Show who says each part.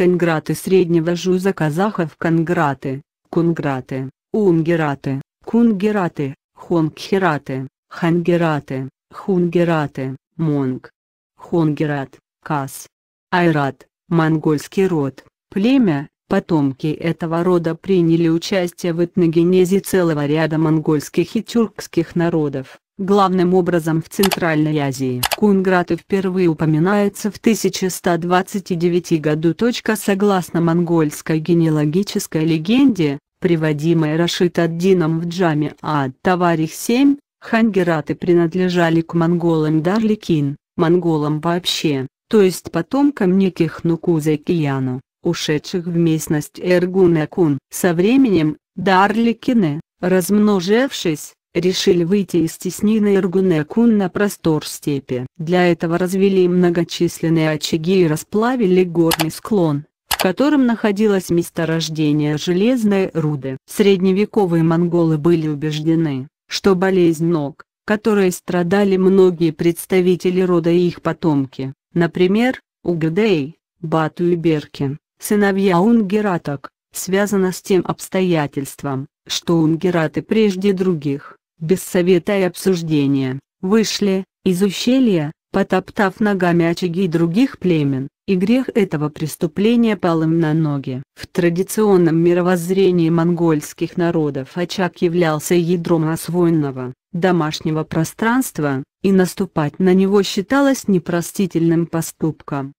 Speaker 1: конграты среднего жуза казахов конграты, кунграты, унгераты, кунгераты, хонгхераты, хангераты, хунгераты, монг, хонгерат, кас, айрат, монгольский род, племя, потомки этого рода приняли участие в этногенезе целого ряда монгольских и тюркских народов главным образом в Центральной Азии. Кунграты впервые упоминаются в 1129 году. Согласно монгольской генеалогической легенде, приводимой Рашид Аддином в джаме ад Таварих 7, хангераты принадлежали к монголам Дарликин, монголам вообще, то есть потомкам неких Нукуза Кияну, ушедших в местность Эргуна-кун. Со временем, Дарликины, размножившись, решили выйти из теснины Иргунекун на простор степи. Для этого развели многочисленные очаги и расплавили горный склон, в котором находилось месторождение железной руды. Средневековые монголы были убеждены, что болезнь ног, которой страдали многие представители рода и их потомки, например, Угдей, Бату и Берки, сыновья унгераток, связана с тем обстоятельством, что унгераты прежде других, без совета и обсуждения, вышли из ущелья, потоптав ногами очаги других племен, и грех этого преступления пал им на ноги. В традиционном мировоззрении монгольских народов очаг являлся ядром освоенного, домашнего пространства, и наступать на него считалось непростительным поступком.